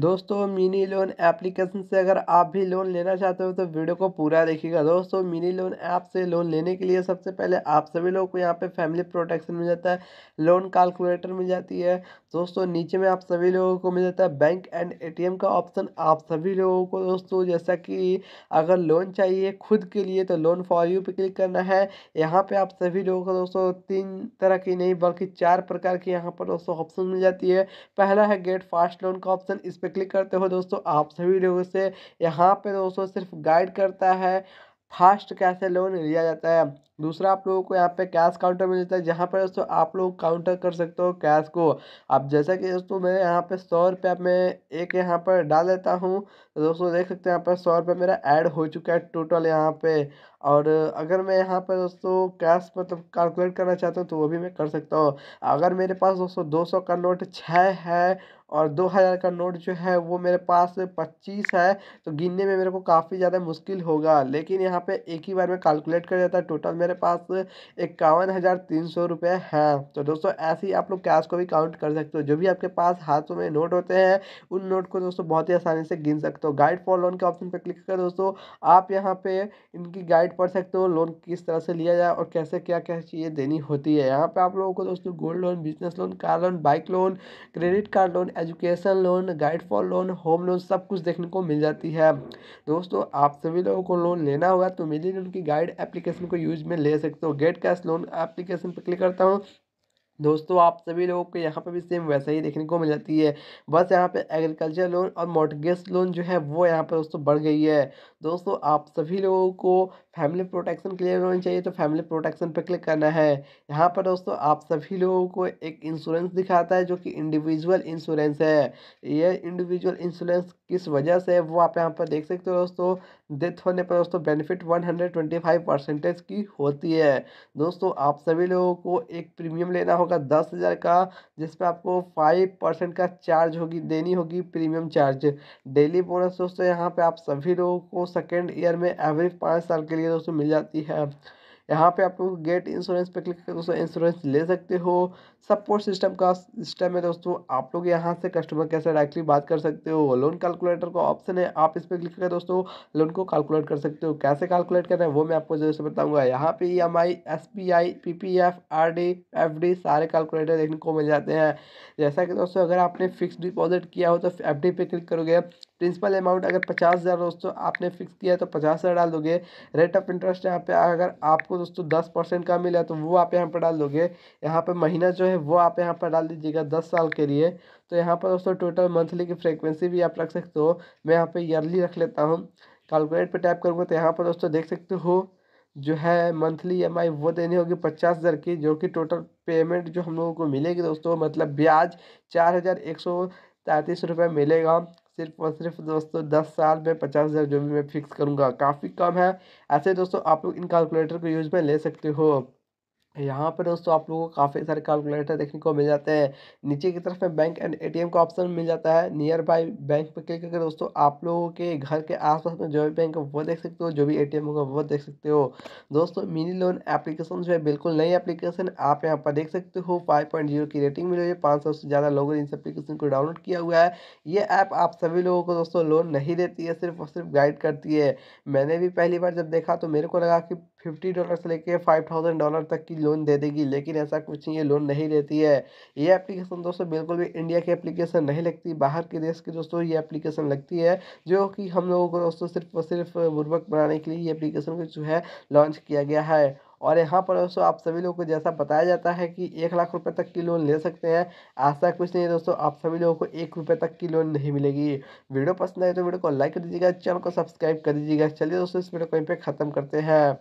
दोस्तों mini loan application से अगर आप भी लोन लेना चाहते हो तो वीडियो को पूरा देखिएगा दोस्तों मिनी लोन ऐप से लोन लेने के लिए सबसे पहले आप सभी लोगों को यहाँ पे फैमिली प्रोटेक्शन मिल जाता है लोन कैलकुलेटर मिल जाती है दोस्तों नीचे में आप सभी लोगों को मिल जाता है बैंक एंड एटीएम का ऑप्शन आप सभी लोगों को दोस्तों जैसा कि अगर लोन चाहिए खुद के लिए तो लोन फॉर यू पे क्लिक करना है यहाँ पर आप सभी लोगों को दोस्तों तीन तरह की नहीं बल्कि चार प्रकार की यहाँ पर दोस्तों ऑप्शन मिल जाती है पहला है गेट फास्ट लोन का ऑप्शन इस पे क्लिक करते हो दोस्तों आप सभी लोगों से यहाँ पे दोस्तों सिर्फ गाइड करता है फास्ट कैसे लोन लिया जाता है दूसरा आप लोगों को यहाँ पे कैश काउंटर मिल जाता है जहाँ पर दोस्तों आप लोग काउंटर कर सकते हो कैश को अब जैसा कि दोस्तों मैं यहाँ पे सौ रुपया मैं एक यहाँ पर डाल देता हूँ तो दोस्तों देख सकते हैं यहाँ पर सौ रुपया मेरा ऐड हो चुका है टोटल यहाँ पे और अगर मैं यहाँ पर दोस्तों कैश मतलब कैलकुलेट करना चाहता हूँ तो वो भी मैं कर सकता हूँ अगर मेरे पास दोस्तों दो सौ का नोट छः है और दो हज़ार का नोट जो है वो मेरे पास पच्चीस है तो गिनने में मेरे को काफ़ी ज़्यादा मुश्किल होगा लेकिन यहाँ पे एक ही बार में कैलकुलेट कर जाता है टोटल मेरे पास इक्यावन हज़ार तीन सौ रुपये हैं तो दोस्तों ऐसे ही आप लोग कैश को भी काउंट कर सकते हो जो भी आपके पास हाथों में नोट होते हैं उन नोट को दोस्तों बहुत ही आसानी से गिन सकते हो गाइड फॉर लोन के ऑप्शन पर क्लिक कर दोस्तों आप यहाँ पर इनकी गाइड गाइड पढ़ सकते हो लोन किस तरह से लिया जाए और कैसे क्या क्या चीज़ें देनी होती है यहाँ पे आप लोगों को दोस्तों gold loan business loan car loan bike loan credit card loan education loan guide for loan home loan सब कुछ देखने को मिल जाती है दोस्तों आप सभी लोगों को लोन लेना होगा तो मिली लोन की गाइड एप्लीकेशन को यूज में ले सकते हो गेट कैश लोन एप्लीकेशन पर क्लिक करता हूँ दोस्तों आप सभी लोगों को यहाँ पे भी सेम वैसा ही देखने को मिल जाती है बस यहाँ पे एग्रीकल्चर लोन और मोटगेस लोन जो है वो यहाँ पे दोस्तों बढ़ गई है दोस्तों आप सभी लोगों को फैमिली प्रोटेक्शन क्लियर होना चाहिए तो फैमिली प्रोटेक्शन पे क्लिक करना है यहाँ पर दोस्तों आप सभी लोगों को एक इंश्योरेंस दिखाता है जो कि इंडिविजुअल इंश्योरेंस है यह इंडिविजुअल इंश्योरेंस किस वजह से वो आप यहाँ पर देख सकते हो दोस्तों डेथ होने पर दोस्तों बेनिफिट 125 परसेंटेज की होती है दोस्तों आप सभी लोगों को एक प्रीमियम लेना होगा दस हज़ार का जिसमें आपको फाइव परसेंट का चार्ज होगी देनी होगी प्रीमियम चार्ज डेली बोनस दोस्तों यहाँ पर आप सभी लोगों को सेकेंड ईयर में एवरेज पाँच साल के लिए दोस्तों मिल जाती है यहाँ पे आपको गेट इंश्योरेंस पे क्लिक करके दोस्तों इंश्योरेंस ले सकते हो सपोर्ट सिस्टम का सिस्टम है दोस्तों आप लोग यहाँ से कस्टमर केयर से डायरेक्टली बात कर सकते हो लोन कैलकुलेटर का ऑप्शन है आप इस पर क्लिक करके दोस्तों लोन को कैलकुलेट कर सकते हो कैसे कैलकुलेट करना है वो मैं आपको जरूर से बताऊँगा यहाँ पे E M I S B I P P F R D F D सारे कैलकुलेटर देखने को मिल जाते हैं जैसा कि दोस्तों अगर आपने फिक्स डिपॉजिट किया हो तो एफ डी पे क्लिक करोगे प्रिंसिपल अमाउंट अगर पचास हज़ार दोस्तों आपने फिक्स किया है तो पचास हज़ार डाल दोगे रेट ऑफ इंटरेस्ट यहाँ पे अगर आपको दोस्तों दस परसेंट का मिला तो वो आप यहाँ पर डाल दोगे यहाँ पर महीना जो है वो आप यहाँ पर डाल दीजिएगा दस साल के लिए तो यहाँ पर दोस्तों टोटल मंथली की फ्रीक्वेंसी भी आप रख सकते हो मैं यहाँ पर ईयरली रख लेता हूँ कैलकुलेट पर टाइप करूँगा तो यहाँ पर दोस्तों देख सकते हो जो है मंथली ई e वो देनी होगी पचास हज़ार की जो कि टोटल पेमेंट जो हम लोगों को मिलेगी दोस्तों मतलब ब्याज चार हज़ार एक सौ तैंतीस रुपये मिलेगा सिर्फ और सिर्फ दोस्तों दस साल में पचास हज़ार जो भी मैं फिक्स करूँगा काफ़ी कम है ऐसे दोस्तों आप लोग इन कैलकुलेटर को यूज़ में ले सकते हो यहाँ पर दोस्तों आप लोगों को काफ़ी सारे कैलकुलेटर देखने को मिल जाते हैं नीचे की तरफ में बैंक एंड एटीएम का ऑप्शन मिल जाता है नियर बाय बैंक पर क्लिक करके दोस्तों आप लोगों के घर के आसपास में जो भी बैंक है वो देख सकते हो जो भी एटीएम होगा वो देख सकते हो दोस्तों मिनी लोन एप्लीकेशन जो है बिल्कुल नई एप्लीकेशन आप यहाँ पर देख सकते हो फाइव पॉइंट जीरो की रेटिंग मिली हुई है पाँच सौ से ज़्यादा लोगों ने इस एप्लीकेशन को डाउनलोड किया हुआ है ये ऐप आप सभी लोगों को दोस्तों लोन नहीं देती है सिर्फ और सिर्फ गाइड करती है मैंने भी पहली बार जब देखा तो मेरे को लगा कि फिफ्टी डॉलर से लेके फाइव थाउजेंड डॉलर तक की लोन दे देगी लेकिन ऐसा कुछ नहीं ये लोन नहीं देती है ये एप्लीकेशन दोस्तों बिल्कुल भी इंडिया की एप्लीकेशन नहीं लगती बाहर के देश के दोस्तों ये एप्लीकेशन लगती है जो कि हम लोगों को दोस्तों सिर्फ और सिर्फ बुर्बक बनाने के लिए ये एप्लीकेशन को जो है लॉन्च किया गया है और यहाँ पर दोस्तों आप सभी लोगों को जैसा बताया जाता है कि एक लाख रुपए तक की लोन ले सकते हैं ऐसा कुछ नहीं है दोस्तों आप सभी लोगों को एक रुपये तक की लोन नहीं मिलेगी वीडियो पसंद आए तो वीडियो को लाइक कर दीजिएगा चैनल को सब्सक्राइब कर दीजिएगा चलिए दोस्तों इस वीडियो को यहीं पर ख़त्म करते हैं